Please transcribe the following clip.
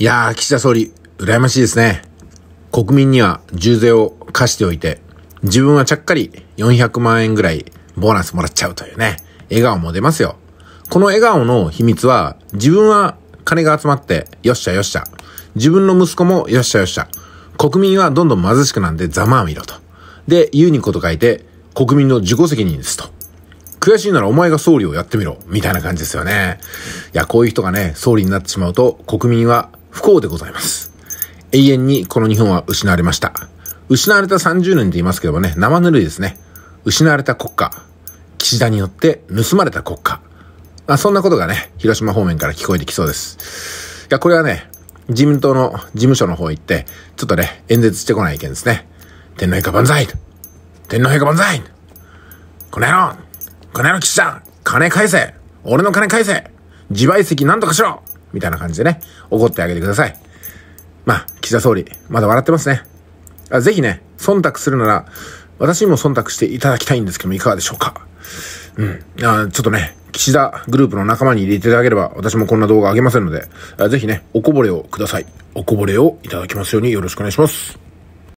いやー、岸田総理、羨ましいですね。国民には重税を課しておいて、自分はちゃっかり400万円ぐらいボーナスもらっちゃうというね、笑顔も出ますよ。この笑顔の秘密は、自分は金が集まって、よっしゃよっしゃ。自分の息子もよっしゃよっしゃ。国民はどんどん貧しくなんでざまあみろと。で、言うにこと書いて、国民の自己責任ですと。悔しいならお前が総理をやってみろ。みたいな感じですよね。いや、こういう人がね、総理になってしまうと、国民は不幸でございます。永遠にこの日本は失われました。失われた30年って言いますけどもね、生ぬるいですね。失われた国家。岸田によって盗まれた国家。まあ、そんなことがね、広島方面から聞こえてきそうです。いや、これはね、自民党の事務所の方行って、ちょっとね、演説してこない意見ですね。天皇陛下万歳天皇陛下万歳この野郎この野郎岸田金返せ俺の金返せ自賠責なんとかしろみたいな感じでね、怒ってあげてください。まあ、岸田総理、まだ笑ってますね。あぜひね、忖度するなら、私にも忖度していただきたいんですけども、いかがでしょうか。うん。あちょっとね、岸田グループの仲間に入れていただければ、私もこんな動画あげませんので、ぜひね、おこぼれをください。おこぼれをいただきますようによろしくお願いします。